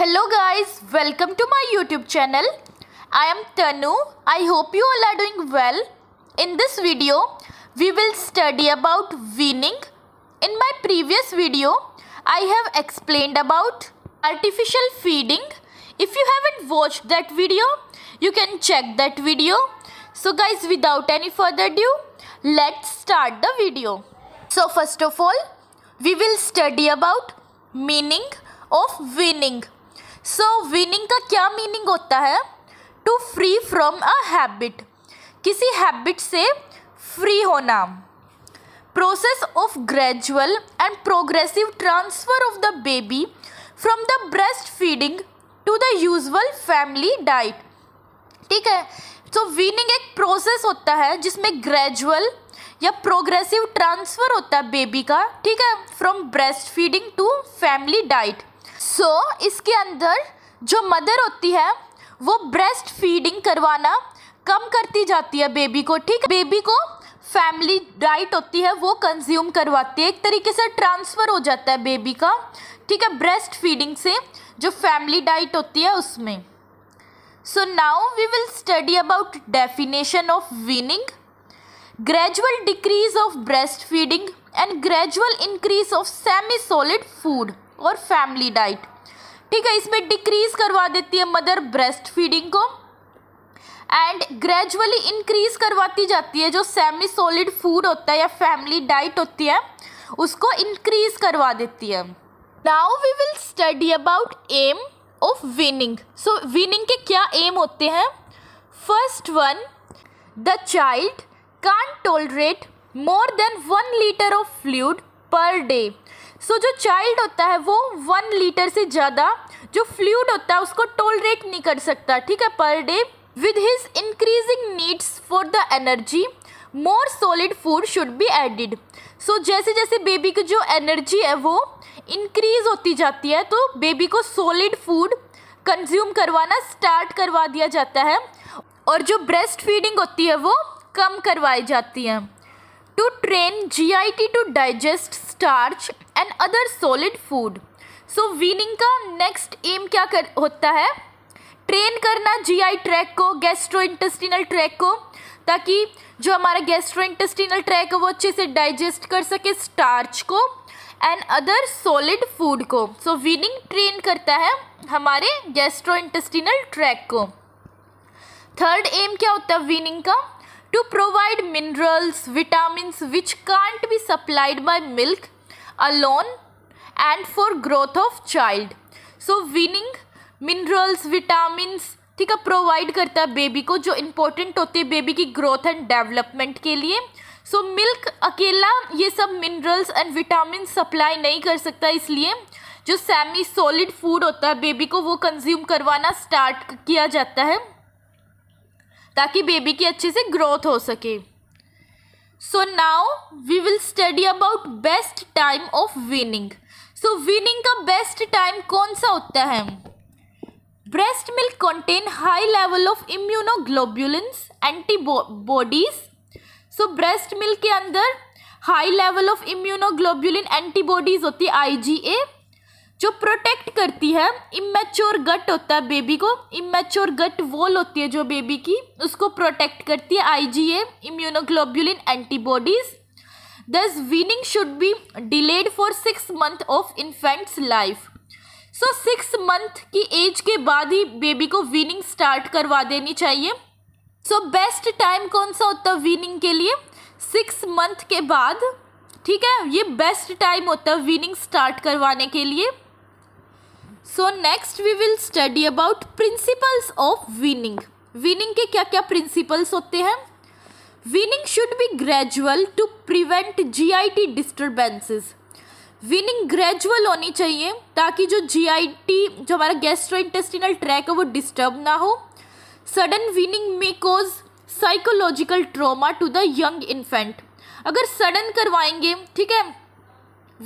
Hello guys, welcome to my YouTube channel. I am Tanu. I hope you all are doing well. In this video, we will study about weaning. In my previous video, I have explained about artificial feeding. If you haven't watched that video, you can check that video. So guys, without any further ado, let's start the video. So first of all, we will study about meaning of weaning. So so, weaning का क्या meaning होता है to free from a habit किसी habit से free होना process of gradual and progressive transfer of the baby from the breast feeding to the usual family diet ठीक है so, weaning एक प्रोसेस होता है जिसमें ग्रेजुअल या प्रोग्रेसिव ट्रांसफ़र होता है बेबी का ठीक है from breast feeding to family diet so so, इसके अंदर जो मदर होती है वो ब्रेस्ट फीडिंग करवाना कम करती जाती है बेबी को ठीक है बेबी को फैमिली डाइट होती है वो कंज्यूम करवाती है एक तरीके से ट्रांसफ़र हो जाता है बेबी का ठीक है ब्रेस्ट फीडिंग से जो फैमिली डाइट होती है उसमें so now we will study about definition of weaning gradual decrease of breast feeding and gradual increase of semi solid food और फैमिली डाइट ठीक है इसमें डिक्रीज करवा देती है मदर ब्रेस्ट फीडिंग को एंड ग्रेजुअली इंक्रीज करवाती जाती है जो सेमी सॉलिड फूड होता है या फैमिली डाइट होती है उसको इंक्रीज करवा देती है now we will study about aim of weaning so weaning के क्या एम होते हैं first one the child can tolerate more than one litre of fluid per day so so, जो चाइल्ड होता है वो वन लीटर से ज़्यादा जो फ्लूड होता है उसको टोलरेट नहीं कर सकता ठीक है per day with his increasing needs for the energy more solid food should be added so जैसे जैसे बेबी की जो एनर्जी है वो इंक्रीज होती जाती है तो बेबी को सॉलिड फूड कंज्यूम करवाना स्टार्ट करवा दिया जाता है और जो ब्रेस्ट फीडिंग होती है वो कम करवाई जाती है to train GIT to digest starch and other solid food. So so, weaning का नेक्स्ट एम क्या कर होता है ट्रेन करना जीआई ट्रैक को गैस्ट्रो इंटेस्टिनल ट्रैक को ताकि जो हमारा गैस्ट्रो इंटेस्टिनल ट्रैक है वो अच्छे से डाइजेस्ट कर सके स्टार्च को एंड अदर सॉलिड फूड को सो वीनिंग ट्रेन करता है हमारे गैस्ट्रो इंटेस्टिनल ट्रैक को थर्ड एम क्या होता है वीनिंग का to provide minerals, vitamins which can't be supplied by milk alone and for growth of child. So weaning minerals, vitamins ठीक है प्रोवाइड करता है बेबी को जो इम्पोर्टेंट होते हैं बेबी की ग्रोथ एंड डेवलपमेंट के लिए सो so, मिल्क अकेला ये सब मिनरल्स एंड विटामिन सप्लाई नहीं कर सकता इसलिए जो सेमी सॉलिड फूड होता है बेबी को वो कंज्यूम करवाना स्टार्ट किया जाता है ताकि बेबी की अच्छे से ग्रोथ हो सके so now we will study about best time of weaning so weaning का बेस्ट टाइम कौन सा होता है breast milk contain high level of immunoglobulins antibodies so breast milk के अंदर high level of immunoglobulin antibodies होती है आई जी ए जो प्रोटेक्ट करती है इमेच्योर गट होता है बेबी को इमेच्योर गट वॉल होती है जो बेबी की उसको प्रोटेक्ट करती है I G A immunoglobulin antibodies thus weaning should be delayed for six month of infant's life so six month की एज के बाद ही बेबी को वीनिंग स्टार्ट करवा देनी चाहिए सो बेस्ट टाइम कौन सा होता है वीनिंग के लिए सिक्स मंथ के बाद ठीक है ये बेस्ट टाइम होता है वीनिंग स्टार्ट करवाने के लिए so next we will study about principles of weaning weaning के क्या क्या प्रिंसिपल्स होते हैं weaning should be gradual to prevent G I T disturbances weaning gradual होनी चाहिए ताकि जो जी आई टी जो हमारा गैस्ट्रो इंटेस्टिनल ट्रैक है वो डिस्टर्ब ना हो sudden weaning may cause psychological trauma to the young infant अगर सडन करवाएंगे ठीक है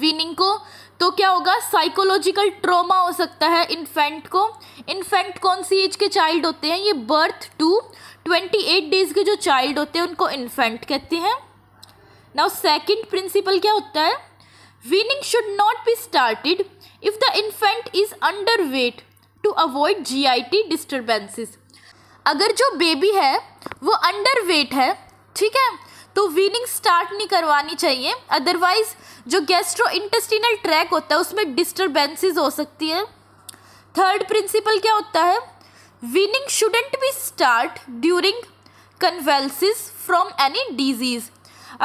विनिंग को तो क्या होगा साइकोलॉजिकल ट्रॉमा हो सकता है इन्फेंट को इन्फेंट कौन सी एज के चाइल्ड होते हैं ये birth to twenty eight days के जो चाइल्ड होते हैं उनको इन्फेंट कहते हैं नाउ सेकंड प्रिंसिपल क्या होता है weaning should not be started if the infant is underweight to avoid G I T disturbances अगर जो बेबी है वो अंडर वेट है ठीक है तो वीनिंग स्टार्ट नहीं करवानी चाहिए अदरवाइज जो गैस्ट्रो इंटेस्टिनल ट्रैक होता है उसमें डिस्टर्बेंसेस हो सकती है थर्ड प्रिंसिपल क्या होता है weaning shouldn't be start during convalescence from any disease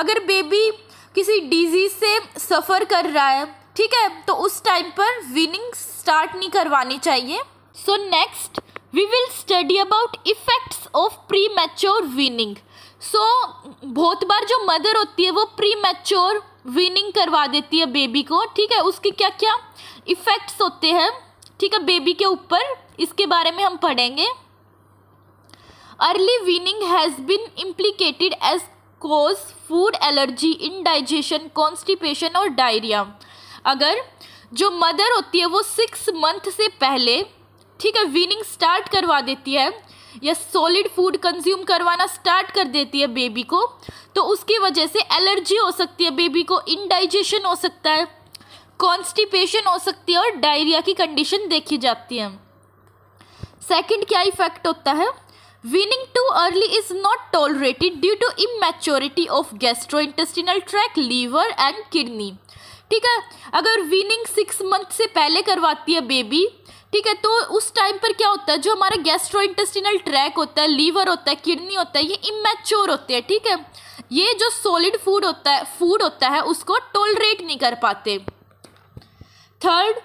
अगर बेबी किसी डिजीज़ से सफ़र कर रहा है ठीक है तो उस टाइम पर विनिंग स्टार्ट नहीं करवानी चाहिए so next we will study about effects of premature weaning so so, बहुत बार जो मदर होती है वो प्री मैच्योर विनिंग करवा देती है बेबी को ठीक है उसके क्या क्या इफ़ेक्ट्स होते हैं ठीक है बेबी के ऊपर इसके बारे में हम पढ़ेंगे early weaning has been implicated as cause food allergy indigestion constipation और डायरिया अगर जो मदर होती है वो सिक्स मंथ से पहले ठीक है विनिंग स्टार्ट करवा देती है या सॉलिड फूड कंज्यूम करवाना स्टार्ट कर देती है बेबी को तो उसकी वजह से एलर्जी हो सकती है बेबी को इनडाइजेशन हो सकता है कॉन्स्टिपेशन हो सकती है और डायरिया की कंडीशन देखी जाती है सेकंड क्या इफेक्ट होता है too early is not tolerated due to immaturity of gastro intestinal track liver and kidney ठीक है अगर वीनिंग सिक्स मंथ से पहले करवाती है बेबी ठीक है तो उस टाइम पर क्या होता है जो हमारा इंटेस्टिनल ट्रैक होता है लीवर होता है किडनी होता है ये इमेच्योर होते हैं ठीक है ये जो सॉलिड फूड होता है फूड होता है उसको टोलरेट नहीं कर पाते third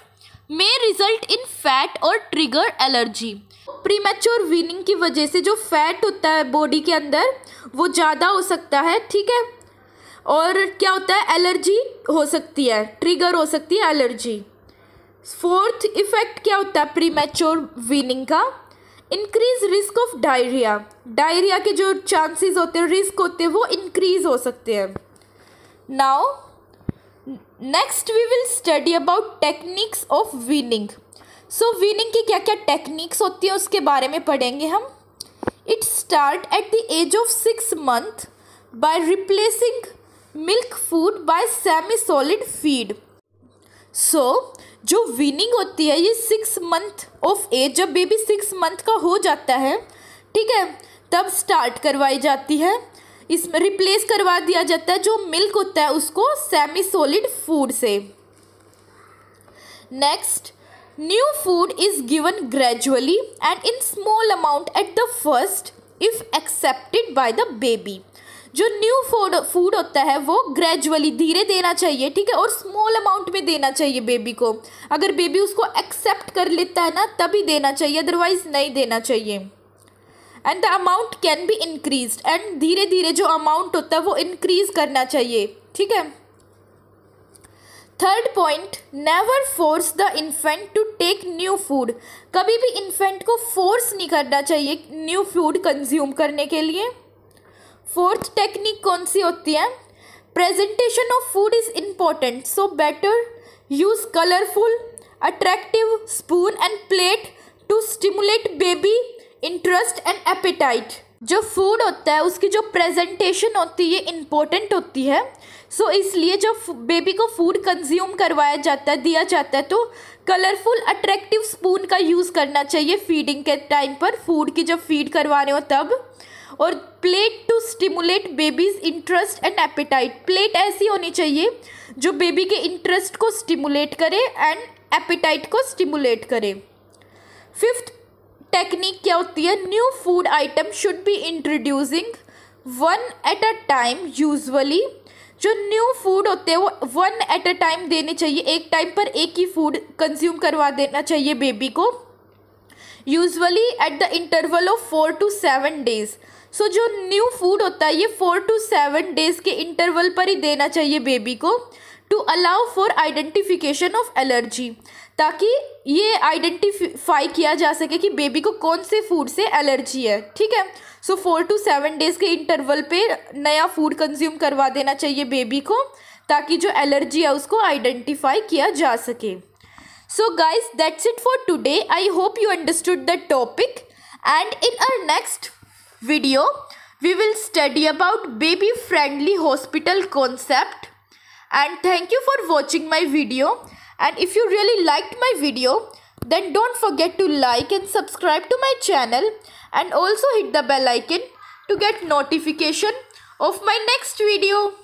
may result in fat और ट्रिगर एलर्जी प्रीमेच्योर वीनिंग की वजह से जो फैट होता है बॉडी के अंदर वो ज़्यादा हो सकता है ठीक है और क्या होता है एलर्जी हो सकती है ट्रिगर हो सकती है एलर्जी फोर्थ इफेक्ट क्या होता है प्री मैच्योर वीनिंग का increase risk of diarrhoea diarrhoea के जो चांसेस होते हैं रिस्क होते हैं वो इंक्रीज हो सकते हैं now next we will study about techniques of weaning so weaning की क्या क्या टेक्निक्स होती है उसके बारे में पढ़ेंगे हम it start at the age of six month by replacing milk food by semi solid feed so so, जो विनिंग होती है ये सिक्स मंथ ऑफ एज जब बेबी सिक्स मंथ का हो जाता है ठीक है तब स्टार्ट करवाई जाती है इसमें रिप्लेस करवा दिया जाता है जो मिल्क होता है उसको सेमी सॉलिड फूड से next new food is given gradually and in small amount at the first if accepted by the baby जो न्यू फूड फूड होता है वो ग्रेजुअली धीरे देना चाहिए ठीक है और स्मॉल अमाउंट में देना चाहिए बेबी को अगर बेबी उसको एक्सेप्ट कर लेता है ना तभी देना चाहिए अदरवाइज नहीं देना चाहिए and the amount can be increase and धीरे धीरे जो अमाउंट होता है वो इंक्रीज करना चाहिए ठीक है third point never force the infant to take new food कभी भी इन्फेंट को फोर्स नहीं करना चाहिए न्यू फूड कंज्यूम करने के लिए फोर्थ टेक्निक कौन सी होती है presentation of food is important so better use colourful attractive spoon and plate to stimulate baby interest and appetite जो फूड होता है उसकी जो प्रेजेंटेशन होती है इम्पोर्टेंट होती है सो so, इसलिए जब बेबी को फूड कंज्यूम करवाया जाता है दिया जाता है तो कलरफुल अट्रैक्टिव स्पून का यूज़ करना चाहिए फीडिंग के टाइम पर फूड की जब फीड करवा रहे हो तब और plate to stimulate baby's interest and appetite plate ऐसी होनी चाहिए जो बेबी के इंटरेस्ट को स्टिमुलेट करे एंड एपेटाइट को स्टिमुलेट करे फिफ्थ टेक्निक क्या होती है new food item should be introducing one at a time usually जो न्यू फूड होते हैं वो वन एट अ टाइम देने चाहिए एक टाइम पर एक ही फूड कंज्यूम करवा देना चाहिए बेबी को usually at the interval of four to seven days so जो न्यू फूड होता है ये फोर टू सेवन डेज के इंटरवल पर ही देना चाहिए बेबी को to allow for identification of allergy ताकि ये आइडेंटिफाई किया जा सके कि बेबी को कौन से फूड से एलर्जी है ठीक है so four to seven days के इंटरवल पे नया फूड कंज्यूम करवा देना चाहिए बेबी को ताकि जो एलर्जी है उसको आइडेंटिफाई किया जा सके so guys that's it for today I hope you understood the topic and in our next video we will study about baby friendly hospital concept and thank you for watching my video and if you really liked my video then don't forget to like and subscribe to my channel and also hit the bell icon to get notification of my next video